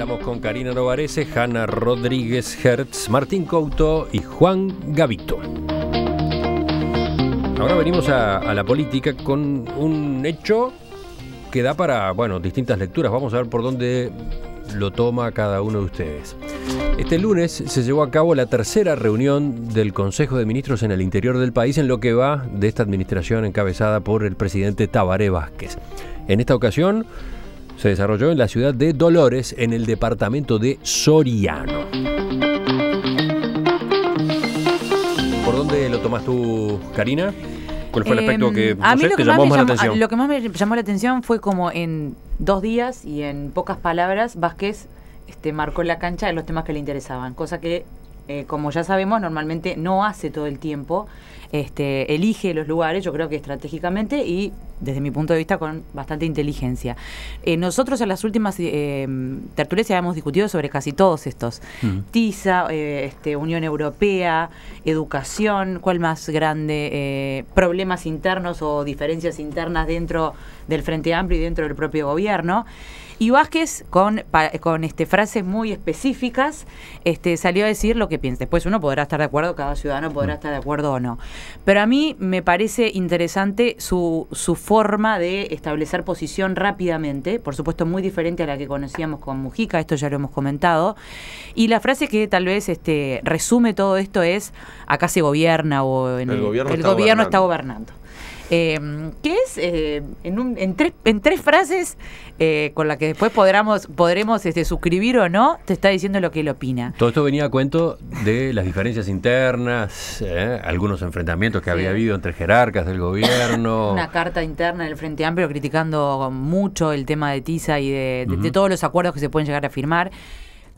Estamos con Karina Novarese, Hanna Rodríguez Hertz, Martín Couto y Juan Gavito. Ahora venimos a, la política con un hecho que da para, bueno, distintas lecturas. Vamos a ver por dónde lo toma cada uno de ustedes. Este lunes se llevó a cabo la tercera reunión del Consejo de Ministros en el interior del país en lo que va de esta administración encabezada por el presidente Tabaré Vázquez. En esta ocasión se desarrolló en la ciudad de Dolores, en el departamento de Soriano. ¿Por dónde lo tomas tú, Karina? ¿Cuál fue el aspecto em, que, que llamó más la atención? Lo que más me llamó la atención fue como en dos días y en pocas palabras, Vázquez este, marcó la cancha de los temas que le interesaban, cosa que, eh, como ya sabemos, normalmente no hace todo el tiempo. Este, elige los lugares, yo creo que estratégicamente, y desde mi punto de vista, con bastante inteligencia. Eh, nosotros en las últimas eh, tertulias ya hemos discutido sobre casi todos estos. TISA, eh, este, Unión Europea, educación, cuál más grande, problemas internos o diferencias internas dentro del Frente Amplio y dentro del propio gobierno. Y Vázquez, con, con este, frases muy específicas, este, salió a decir lo que piensa. Después uno podrá estar de acuerdo, cada ciudadano podrá mm. estar de acuerdo o no. Pero a mí me parece interesante su, su forma de establecer posición rápidamente, por supuesto muy diferente a la que conocíamos con Mujica, esto ya lo hemos comentado. Y la frase que tal vez este, resume todo esto es, acá se gobierna o el, gobierno, está gobernando. Em, eh, que es en, un, en, tres frases eh, con la que después podremos, podremos este, suscribir o no, te está diciendo lo que él opina. Todo esto venía a cuento de las diferencias internas, eh, algunos enfrentamientos que había habido entre jerarcas del gobierno. Una carta interna del Frente Amplio criticando mucho el tema de TISA y de todos los acuerdos que se pueden llegar a firmar.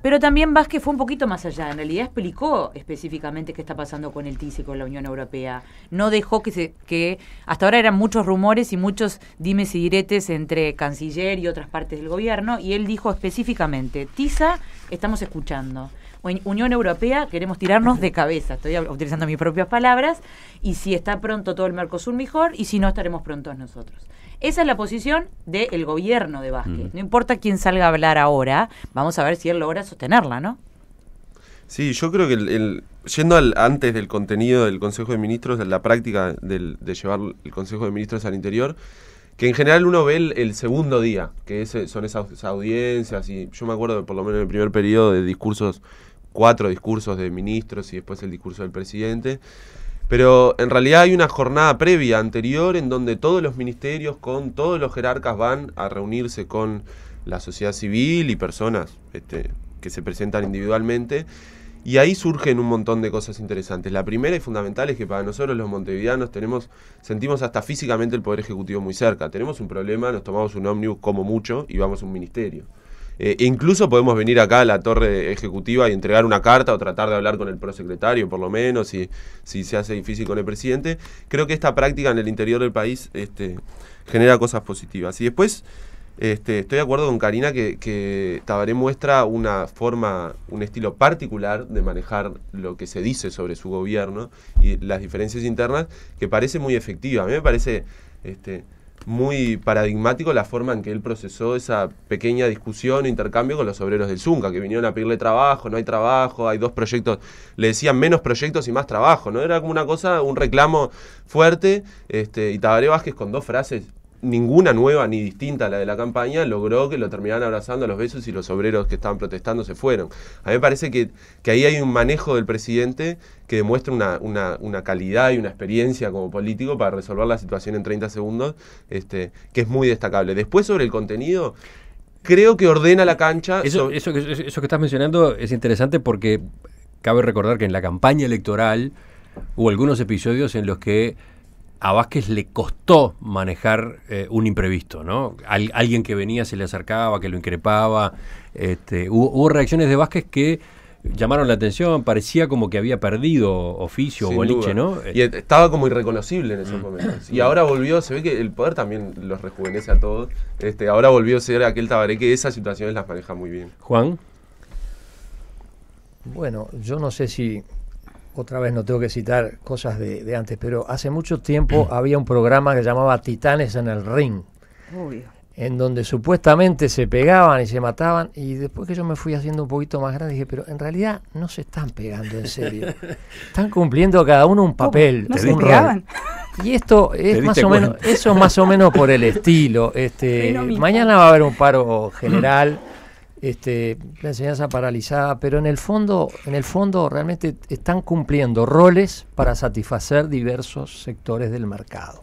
Pero también Vázquez fue un poquito más allá. En realidad explicó específicamente qué está pasando con el y con la Unión Europea. No dejó que, se, que hasta ahora eran muchos rumores y muchos dimes y diretes entre canciller y otras partes del gobierno. Y él dijo específicamente, TISA estamos escuchando. Unión Europea queremos tirarnos de cabeza, estoy utilizando mis propias palabras, y si está pronto todo el Mercosur mejor, y si no estaremos prontos nosotros. Esa es la posición del gobierno de Vázquez. Mm. No importa quién salga a hablar ahora, vamos a ver si él logra sostenerla, ¿no? Sí, yo creo que el, yendo al, antes del contenido del Consejo de Ministros, la práctica de llevar el Consejo de Ministros al interior, que en general uno ve el, segundo día, que son esas, audiencias, y yo me acuerdo por lo menos en el primer periodo de discursos cuatro discursos de ministros y después el discurso del presidente. Pero en realidad hay una jornada previa, anterior, en donde todos los ministerios con todos los jerarcas van a reunirse con la sociedad civil y personas este, que se presentan individualmente. Y ahí surgen un montón de cosas interesantes. La primera y fundamental es que para nosotros los montevideanos tenemos, sentimos hasta físicamente el Poder Ejecutivo muy cerca. Tenemos un problema, nos tomamos un ómnibus como mucho y vamos a un ministerio. Eh, incluso podemos venir acá a la torre ejecutiva y entregar una carta o tratar de hablar con el prosecretario, por lo menos, si, se hace difícil con el presidente. Creo que esta práctica en el interior del país este, genera cosas positivas. Y después, este, estoy de acuerdo con Karina que, Tabaré muestra una forma, un estilo particular de manejar lo que se dice sobre su gobierno y las diferencias internas que parece muy efectiva. A mí me parece... Este, muy paradigmático la forma en que él procesó esa pequeña discusión, intercambio con los obreros del Zunca, que vinieron a pedirle trabajo, no hay trabajo, hay dos proyectos, le decían menos proyectos y más trabajo, ¿no? Era como una cosa, un reclamo fuerte, este, y Tabaré Vázquez con dos frases ninguna nueva ni distinta a la de la campaña logró que lo terminaran abrazando a los besos y los obreros que estaban protestando se fueron. A mí me parece que, ahí hay un manejo del presidente que demuestra una, calidad y una experiencia como político para resolver la situación en 30 segundos, este, que es muy destacable. Después sobre el contenido, creo que ordena la cancha. Eso, eso que estás mencionando es interesante porque cabe recordar que en la campaña electoral hubo algunos episodios en los que a Vázquez le costó manejar eh, un imprevisto, ¿no? alguien que venía se le acercaba, que lo increpaba. Este, hubo, reacciones de Vázquez que llamaron la atención, parecía como que había perdido oficio o boliche, ¿no? Y e, estaba como irreconocible en esos mm. momentos. Y ahora volvió, se ve que el poder también los rejuvenece a todos. Este, ahora volvió a ser aquel tabaré que esas situaciones las maneja muy bien. Juan. Bueno, yo no sé si otra vez no tengo que citar cosas de, antes, pero hace mucho tiempo había un programa que llamaba Titanes en el Ring. En donde supuestamente se pegaban y se mataban, y después que yo me fui haciendo un poquito más grande, dije, pero en realidad no se están pegando en serio. están cumpliendo cada uno un papel, no Y esto es más o menos, eso es más o menos por el estilo. Este, mañana va a haber un paro general este, la enseñanza paralizada, pero en el fondo, en el fondo realmente están cumpliendo roles para satisfacer diversos sectores del mercado.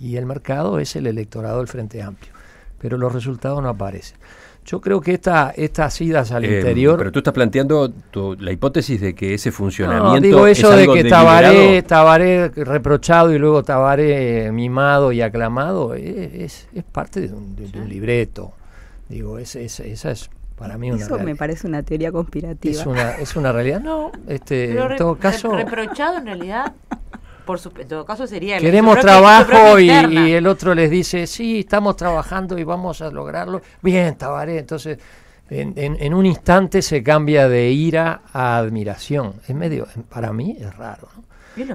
Y el mercado es el electorado del Frente Amplio, pero los resultados no aparecen. Yo creo que esta, estas idas al eh, interior. Pero tú estás planteando la hipótesis de que ese funcionamiento. No, digo eso de que Tabaré, Tabaré, reprochado y luego Tabaré eh, mimado y aclamado eh, es, es, parte de un, libreto. Digo, esa es para mí Eso me parece una teoría conspirativa. Es una, es una realidad. No, este, en todo caso. reprochado en realidad. Por su, en todo caso sería... Queremos trabajo y, el otro les dice, sí, estamos trabajando y vamos a lograrlo. Bien, Tabaré, entonces en, un instante se cambia de ira a admiración. Es medio, para mí es raro. ¿no?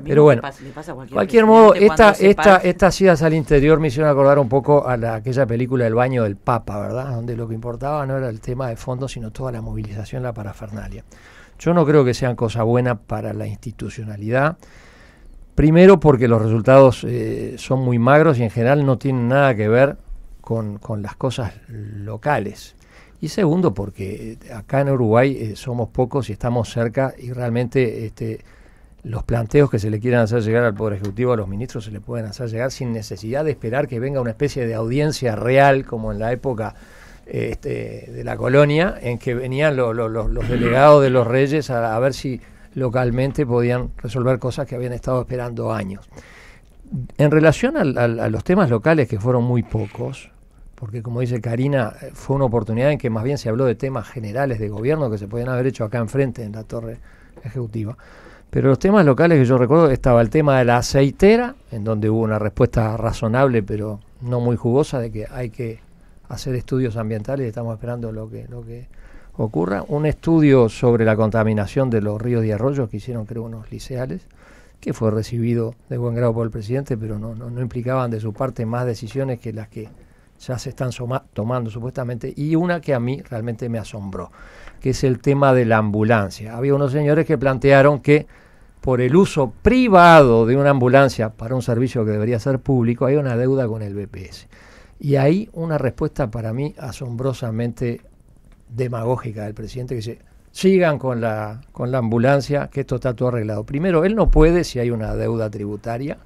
Pero bueno, de cualquier, modo, estas idas al interior me hicieron acordar un poco a aquella película El baño del Papa, ¿verdad? Donde lo que importaba no era el tema de fondo, sino toda la movilización, la parafernalia. Yo no creo que sean cosa buena para la institucionalidad. Primero porque los resultados eh, son muy magros y en general no tienen nada que ver con, las cosas locales. Y segundo porque acá en Uruguay eh, somos pocos y estamos cerca y realmente este, los planteos que se le quieran hacer llegar al Poder Ejecutivo a los ministros se le pueden hacer llegar sin necesidad de esperar que venga una especie de audiencia real como en la época eh, este, de la colonia, en que venían los delegados de los reyes a, ver si localmente podían resolver cosas que habían estado esperando años. En relación a, a los temas locales, que fueron muy pocos, porque como dice Karina, fue una oportunidad en que más bien se habló de temas generales de gobierno que se podían haber hecho acá enfrente en la torre ejecutiva. Pero los temas locales que yo recuerdo, estaba el tema de la aceitera, en donde hubo una respuesta razonable, pero no muy jugosa, de que hay que hacer estudios ambientales y estamos esperando lo que, lo que ocurra. Un estudio sobre la contaminación de los ríos y arroyos que hicieron, creo, unos liceales, que fue recibido de buen grado por el presidente, pero no, no, implicaban de su parte más decisiones que las que ya se están tomando supuestamente, y una que a mí realmente me asombró que es el tema de la ambulancia. Había unos señores que plantearon que por el uso privado de una ambulancia para un servicio que debería ser público, hay una deuda con el BPS. Y ahí una respuesta para mí asombrosamente demagógica del presidente que dice, sigan con la, con la ambulancia, que esto está todo arreglado. Primero, él no puede si hay una deuda tributaria,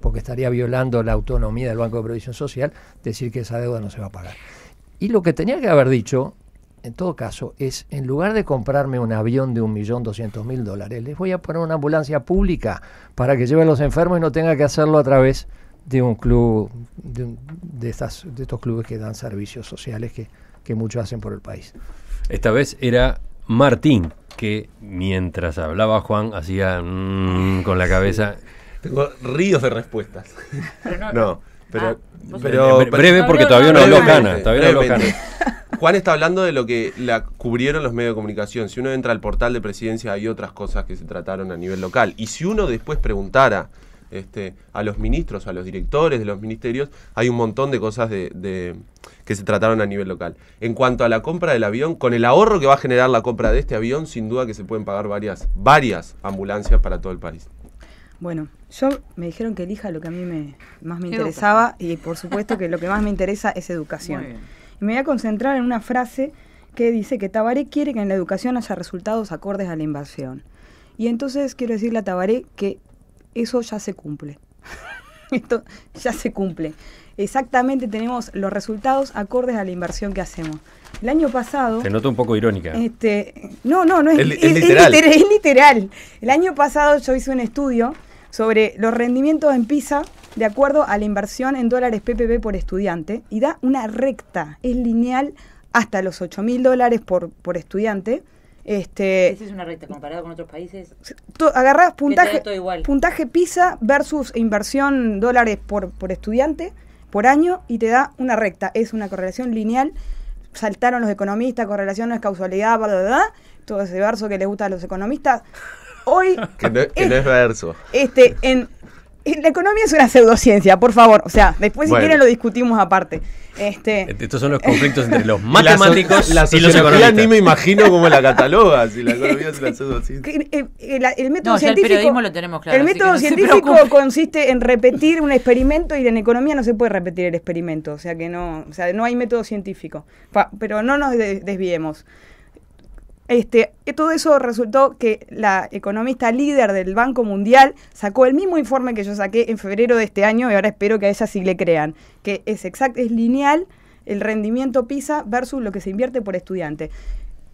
porque estaría violando la autonomía del Banco de Provisión Social, decir que esa deuda no se va a pagar. Y lo que tenía que haber dicho en todo caso, es en lugar de comprarme un avión de 1.200.000 dólares, les voy a poner una ambulancia pública para que lleven a los enfermos y no tenga que hacerlo a través de un club, de, estas, de estos clubes que dan servicios sociales que, muchos hacen por el país. Esta vez era Martín, que mientras hablaba Juan hacía mm, con la cabeza. Tengo ríos de respuestas. no, pero, ah, breve porque todavía no habló Cana. Todavía no habló Cana. Juan está hablando de lo que la cubrieron los medios de comunicación. Si uno entra al portal de presidencia hay otras cosas que se trataron a nivel local. Y si uno después preguntara este, a los ministros, a los directores de los ministerios, hay un montón de cosas de, que se trataron a nivel local. En cuanto a la compra del avión, con el ahorro que va a generar la compra de este avión, sin duda que se pueden pagar varias, varias ambulancias para todo el país. Bueno, yo me dijeron que elija lo que a mí me, más me interesaba y por supuesto que lo que más me interesa es educación. Me voy a concentrar en una frase que dice que Tabaré quiere que en la educación haya resultados acordes a la inversión. Y entonces quiero decirle a Tabaré que eso ya se cumple. Esto ya se cumple. Exactamente tenemos los resultados acordes a la inversión que hacemos. El año pasado... Se nota un poco irónica. Este, no, no, no es, es, literal. es literal. El año pasado yo hice un estudio sobre los rendimientos en PISA de acuerdo a la inversión en dólares PPP por estudiante y da una recta, es lineal hasta los 8 mil dólares por, por estudiante. Este, Esa es una recta comparada con otros países. Agarras agarrás puntaje, puntaje PISA versus inversión dólares por, por estudiante por año y te da una recta. Es una correlación lineal. Saltaron los economistas, correlación no es causalidad, bla, bla, bla. Todo ese verso que les gusta a los economistas. Hoy. que no, es, verso. Este, en la economía es una pseudociencia, por favor. O sea, después si quieren lo discutimos aparte. Este, Estos son los conflictos entre los matemáticos y los economistas. ni me imagino cómo la cataloga, si la economía es una pseudociencia. Eh, eh, el, método científico, consiste en repetir un experimento y en economía no se puede repetir el experimento. O sea que no, o sea, no hay método científico. Pero no nos desviemos. Este, todo eso resultó que la economista líder del Banco Mundial sacó el mismo informe que yo saqué en febrero de este año y ahora espero que a ella sí le crean, que es exacto, es lineal el rendimiento PISA versus lo que se invierte por estudiante.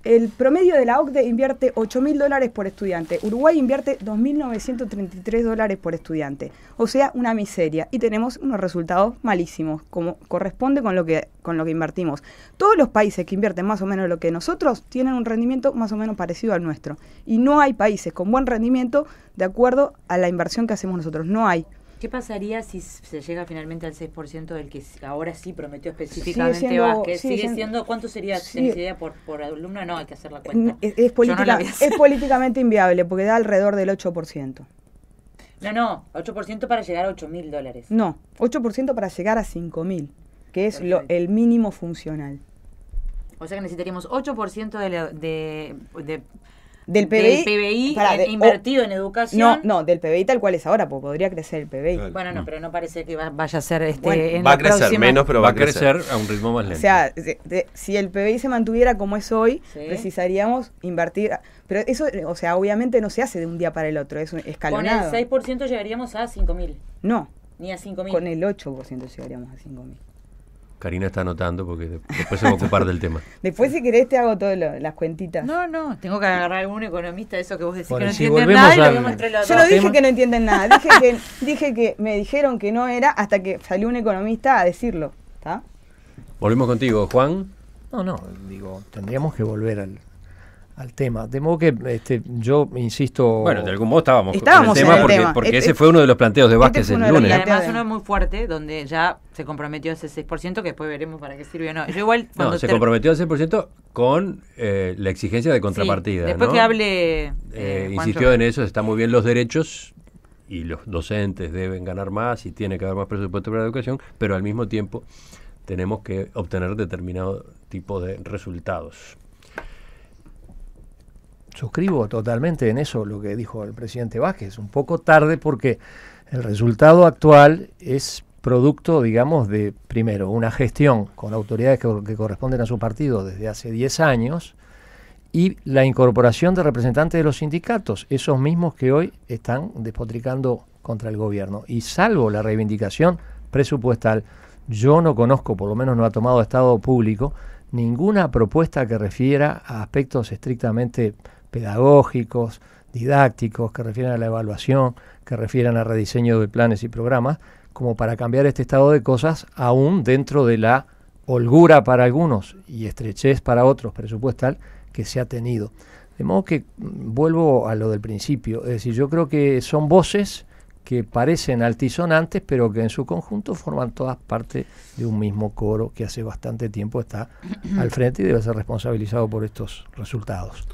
El promedio de la OCDE invierte 8.000 dólares por estudiante. Uruguay invierte 2.933 dólares por estudiante. O sea, una miseria. Y tenemos unos resultados malísimos, como corresponde con lo que, con lo que invertimos. Todos los países que invierten más o menos lo que nosotros tienen un rendimiento más o menos parecido al nuestro. Y no hay países con buen rendimiento de acuerdo a la inversión que hacemos nosotros. No hay. ¿Qué pasaría si se llega finalmente al 6% del que ahora sí prometió específicamente Vázquez? ¿Sigue, siendo, ¿Cuánto sería sigue, por, por alumno? No, hay que hacer la cuenta. Es, políticamente inviable porque da alrededor del 8%. No, no, 8% para llegar a 8 mil dólares. No, 8% para llegar a 5 mil, que es el mínimo funcional. O sea que necesitaríamos 8% de, de del PBI, invertido en educación. No, no, del PBI tal cual es ahora, porque podría crecer el PBI. Bueno, no, mm. pero no parece que vaya a ser este. va a crecer menos, pero va, a crecer. a un ritmo más lento. O sea, si el PBI se mantuviera como es hoy, precisaríamos invertir. Pero eso, o sea, obviamente no se hace de un día para el otro, es escalonado. Con el 6% llegaríamos a 5.000. No. Ni a 5.000. Con el 8% llegaríamos a 5.000. Karina está anotando porque después se va a ocupar del tema. Después, si querés, te hago todas las cuentitas. No, no, tengo que agarrar algún economista de eso que vos decís que no entienden nada Yo no dije que no entienden nada, dije que, me dijeron que no era hasta que salió un economista a decirlo. ¿está? Volvemos contigo, Juan. No, no, digo, tendríamos que volver al, al tema. De modo que este, yo insisto. Bueno, de algún modo estábamos, con el tema porque, este ese fue uno de los planteos de este Vázquez el lunes. Y además uno muy fuerte, donde ya se comprometió ese 6%, que después veremos para qué sirve o no. Yo igual, no, se comprometió ese 6% con eh, la exigencia de contrapartida. después que hable. Eh, eh, insistió en eso, está muy bien los derechos y los docentes deben ganar más y tiene que haber más presupuesto para la educación, pero al mismo tiempo tenemos que obtener determinado tipo de resultados suscribo totalmente en eso lo que dijo el presidente Vázquez, un poco tarde porque el resultado actual es producto, digamos, de, primero, una gestión con autoridades que, corresponden a su partido desde hace 10 años y la incorporación de representantes de los sindicatos, esos mismos que hoy están despotricando contra el gobierno. Y salvo la reivindicación presupuestal, yo no conozco, por lo menos no ha tomado Estado público, ninguna propuesta que refiera a aspectos estrictamente pedagógicos, didácticos, que refieren a la evaluación, que refieren a rediseño de planes y programas, como para cambiar este estado de cosas aún dentro de la holgura para algunos y estrechez para otros presupuestal que se ha tenido. De modo que mm, vuelvo a lo del principio, es decir, yo creo que son voces que parecen altisonantes, pero que en su conjunto forman todas parte de un mismo coro que hace bastante tiempo está al frente y debe ser responsabilizado por estos resultados.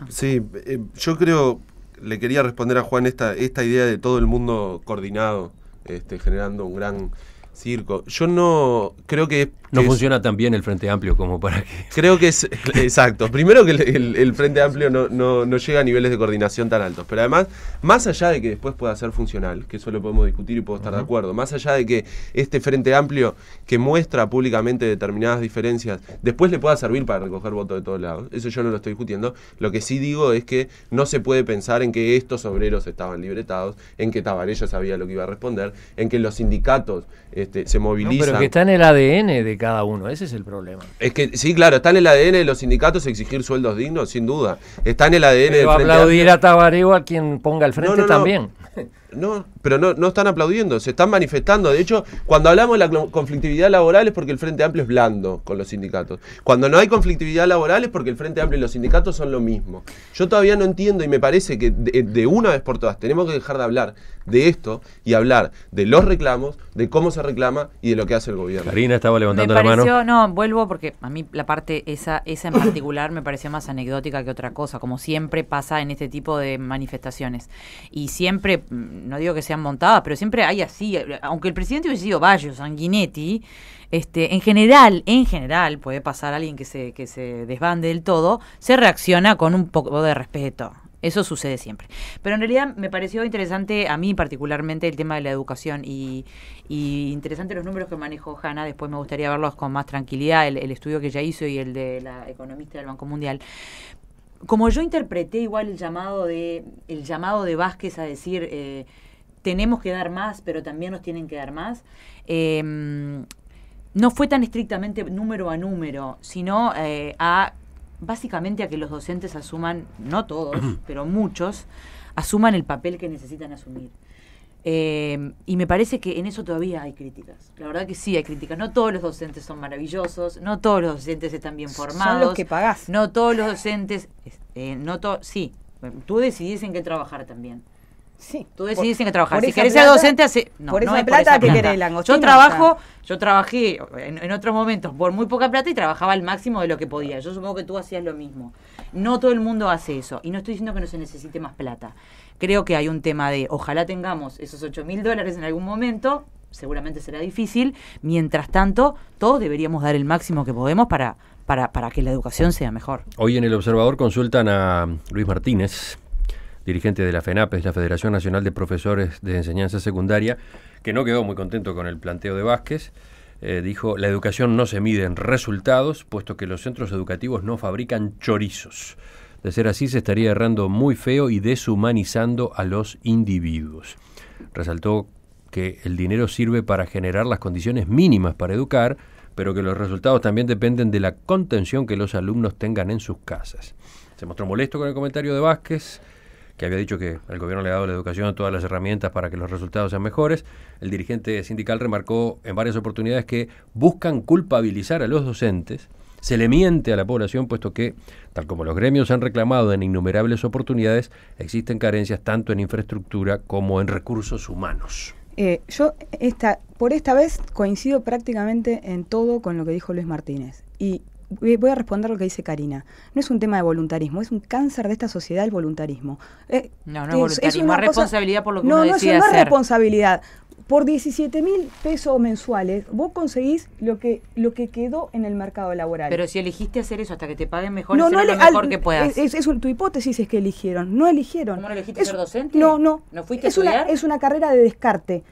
Ah. Sí, eh, yo creo, le quería responder a Juan esta, esta idea de todo el mundo coordinado, este, generando un gran circo. Yo no creo que no funciona tan bien el Frente Amplio como para que... Creo que es... Exacto. Primero que el, Frente Amplio no, llega a niveles de coordinación tan altos. Pero además, más allá de que después pueda ser funcional, que eso lo podemos discutir y puedo estar de acuerdo, más allá de que este Frente Amplio que muestra públicamente determinadas diferencias, después le pueda servir para recoger votos de todos lados. Eso yo no lo estoy discutiendo. Lo que sí digo es que no se puede pensar en que estos obreros estaban libretados, en que Tabarella sabía lo que iba a responder, en que los sindicatos este, se movilizan... pero que está en el ADN de cada uno. Ese es el problema. Es que sí, claro, está en el ADN de los sindicatos exigir sueldos dignos, sin duda. Está en el ADN de. aplaudir a Tabareo a quien ponga al frente también. No, pero no, no están aplaudiendo, se están manifestando. De hecho, cuando hablamos de la conflictividad laboral es porque el Frente Amplio es blando con los sindicatos. Cuando no hay conflictividad laboral es porque el Frente Amplio y los sindicatos son lo mismo. Yo todavía no entiendo y me parece que de, una vez por todas tenemos que dejar de hablar de esto y hablar de los reclamos, de cómo se reclama y de lo que hace el gobierno. Karina estaba levantando me pareció, la mano. No, vuelvo porque a mí la parte esa, esa en particular me pareció más anecdótica que otra cosa, como siempre pasa en este tipo de manifestaciones. Y siempre no digo que sean montadas, pero siempre hay así, aunque el presidente hubiese sido Bayo, Sanguinetti, este, en general, en general, puede pasar alguien que se, que se desbande del todo, se reacciona con un poco de respeto. Eso sucede siempre. Pero en realidad me pareció interesante a mí particularmente el tema de la educación y, interesantes interesante los números que manejó Hanna. Después me gustaría verlos con más tranquilidad, el, el estudio que ella hizo y el de la economista del Banco Mundial como yo interpreté igual el llamado de, el llamado de Vázquez a decir eh, tenemos que dar más, pero también nos tienen que dar más, em, no fue tan estrictamente número a número, sino eh, a básicamente a que los docentes asuman, no todos, pero muchos, asuman el papel que necesitan asumir. Em, y me parece que en eso todavía hay críticas. La verdad que sí hay críticas. No todos los docentes son maravillosos, no todos los docentes están bien formados. Son los que pagás. No todos los docentes, eh, no sí, tú decidís en qué trabajar también. Sí. Tú decidís en qué trabajar. Si querés ser docente, hace. No, por esa plata que querés, Yo trabajo, yo trabajé en, en, otros momentos por muy poca plata y trabajaba al máximo de lo que podía. Yo supongo que tú hacías lo mismo. No todo el mundo hace eso. Y no estoy diciendo que no se necesite más plata. Creo que hay un tema de ojalá tengamos esos 8 mil dólares en algún momento, seguramente será difícil. Mientras tanto, todos deberíamos dar el máximo que podemos para, para, que la educación sea mejor. Hoy en El Observador consultan a Luis Martínez, dirigente de la FENAPES, la Federación Nacional de Profesores de Enseñanza Secundaria, que no quedó muy contento con el planteo de Vázquez. Eh, dijo, la educación no se mide en resultados, puesto que los centros educativos no fabrican chorizos. De ser así, se estaría errando muy feo y deshumanizando a los individuos. Resaltó que el dinero sirve para generar las condiciones mínimas para educar, pero que los resultados también dependen de la contención que los alumnos tengan en sus casas. Se mostró molesto con el comentario de Vázquez, que había dicho que el gobierno le ha dado la educación todas las herramientas para que los resultados sean mejores. El dirigente sindical remarcó en varias oportunidades que buscan culpabilizar a los docentes se le miente a la población, puesto que, tal como los gremios han reclamado en innumerables oportunidades, existen carencias tanto en infraestructura como en recursos humanos. Eh, yo por esta vez coincido prácticamente en todo con lo que dijo Luis Martínez. Y voy a responder lo que dice Karina. No es un tema de voluntarismo, es un cáncer de esta sociedad el voluntarismo. Eh, no, no es, voluntarismo, una responsabilidad por lo que uno no no es responsabilidad. Por 17 mil pesos mensuales, vos conseguís lo que, lo que quedó en el mercado laboral. Pero si elegiste hacer eso hasta que te paguen mejor, no, lo mejor que puedas. Es, tu hipótesis es que eligieron, no eligieron. ¿Cómo no elegiste ser docente? No, no. ¿No fuiste es a estudiar? Una, es una carrera de descarte.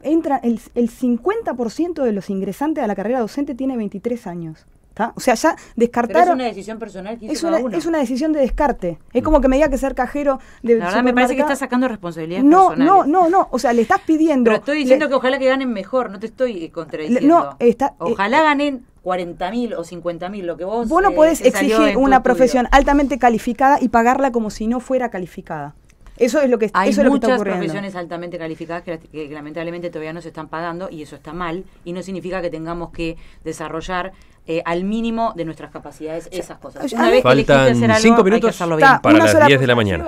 entra el, el 50% de los ingresantes a la carrera docente tiene 23 años. O sea, ya descartaron. es una decisión personal que es, una, es una decisión de descarte. Es mm. como que me diga que ser cajero de. La verdad me parece que estás sacando responsabilidades no, personales. No, no, no. O sea, le estás pidiendo. Pero estoy diciendo que ojalá que ganen mejor, no te estoy eh, contradiciendo. Eh, ojalá eh, ganen 40.000 o 50.000, lo que vos. Vos no podés exigir una profesión altamente calificada y pagarla como si no fuera calificada. Eso es lo que, está Hay muchas profesiones altamente calificadas que, lamentablemente todavía no se están pagando y eso está mal y no significa que tengamos que desarrollar eh, al mínimo de nuestras capacidades esas cosas. faltan cinco minutos hay que para las 10 de la mañana.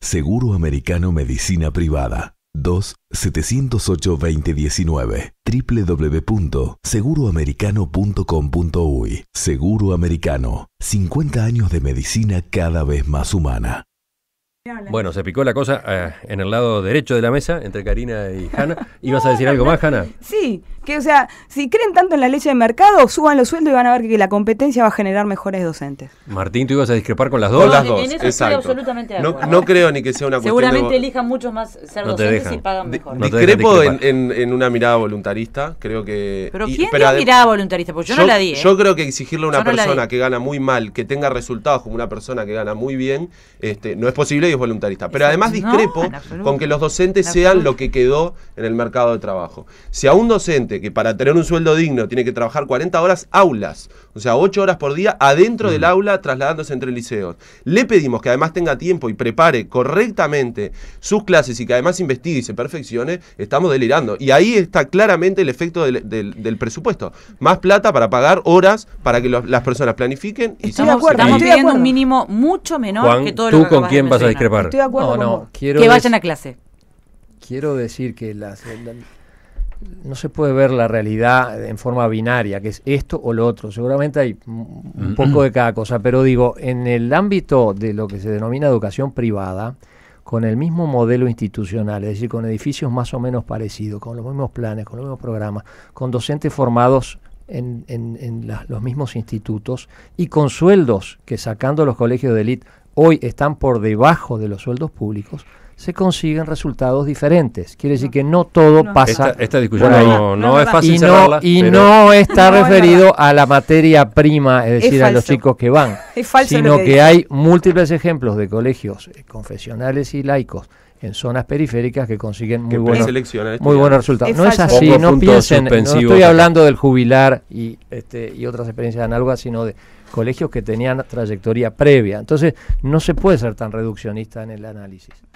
Seguro Americano Medicina Privada. 2-708-2019 www.seguroamericano.com.uy Seguro Americano 50 años de medicina cada vez más humana bueno, se picó la cosa eh, en el lado derecho de la mesa, entre Karina y Hanna. ¿Ibas a decir algo más, Hanna? Sí, que o sea, si creen tanto en la leche de mercado, suban los sueldos y van a ver que la competencia va a generar mejores docentes. Martín, tú ibas a discrepar con las dos. las dos, en eso absolutamente No, creo ni que sea una cuestión Seguramente elijan muchos más ser docentes y pagan mejor. discrepo en, una mirada voluntarista, creo que... ¿Pero quién pero mirada voluntarista? Porque yo, no la di. ¿eh? Yo creo que exigirle a una persona que gana muy mal, que tenga resultados como una persona que gana muy bien, este, no es posible voluntarista. Pero además discrepo con que los docentes sean lo que quedó en el mercado de trabajo. Si a un docente que para tener un sueldo digno tiene que trabajar 40 horas aulas, o sea, 8 horas por día adentro del mm. aula trasladándose entre liceos, le pedimos que además tenga tiempo y prepare correctamente sus clases y que además investigue y se perfeccione, estamos delirando. Y ahí está claramente el efecto del, presupuesto. Más plata para pagar horas para que las personas planifiquen. Y se estamos, estamos pidiendo un mínimo mucho menor que todo lo que con quién vas a Estoy de acuerdo. No, que vayan a clase. Quiero decir que la, no se puede ver la realidad en forma binaria, que es esto o lo otro. Seguramente hay un poco de cada cosa, pero digo, en el ámbito de lo que se denomina educación privada, con el mismo modelo institucional, es decir, con edificios más o menos parecidos, con los mismos planes, con los mismos programas, con docentes formados en, los mismos institutos y con sueldos que sacando los colegios de élite hoy están por debajo de los sueldos públicos, se consiguen resultados diferentes. Quiere decir que no todo pasa. Esta, discusión No, es fácil. Y no, y no está referido a la materia prima, es decir, a los chicos que van, sino que, hay múltiples ejemplos de colegios eh, confesionales y laicos en zonas periféricas que consiguen eh, muy, buenos, resultados. no es así, no piensen, no estoy hablando del jubilar y, este, y otras experiencias análogas, sino de colegios que tenían trayectoria previa. Entonces, no se puede ser tan reduccionista en el análisis.